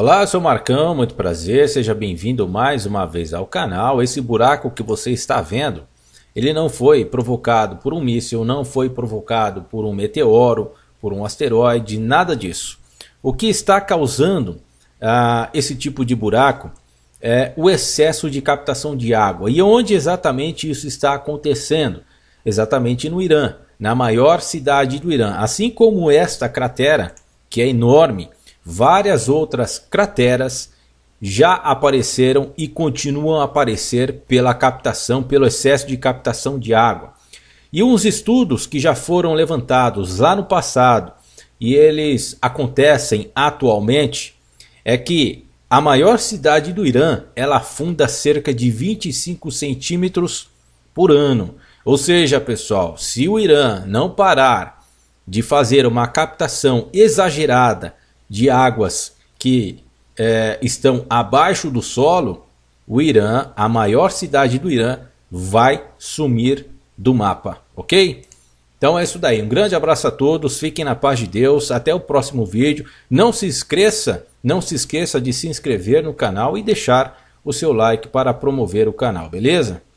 Olá, eu sou Marcão, muito prazer, seja bem-vindo mais uma vez ao canal. Esse buraco que você está vendo, ele não foi provocado por um míssil, não foi provocado por um meteoro, por um asteroide, nada disso. O que está causando ah, esse tipo de buraco é o excesso de captação de água. E onde exatamente isso está acontecendo? Exatamente no Irã, na maior cidade do Irã. Assim como esta cratera, que é enorme, várias outras crateras já apareceram e continuam a aparecer pela captação, pelo excesso de captação de água. E uns estudos que já foram levantados lá no passado e eles acontecem atualmente é que a maior cidade do Irã ela afunda cerca de 25 centímetros por ano. Ou seja, pessoal, se o Irã não parar de fazer uma captação exagerada de águas que é, estão abaixo do solo, o Irã, a maior cidade do Irã, vai sumir do mapa, ok? Então é isso daí. Um grande abraço a todos. Fiquem na paz de Deus. Até o próximo vídeo. Não se esqueça, não se esqueça de se inscrever no canal e deixar o seu like para promover o canal, beleza?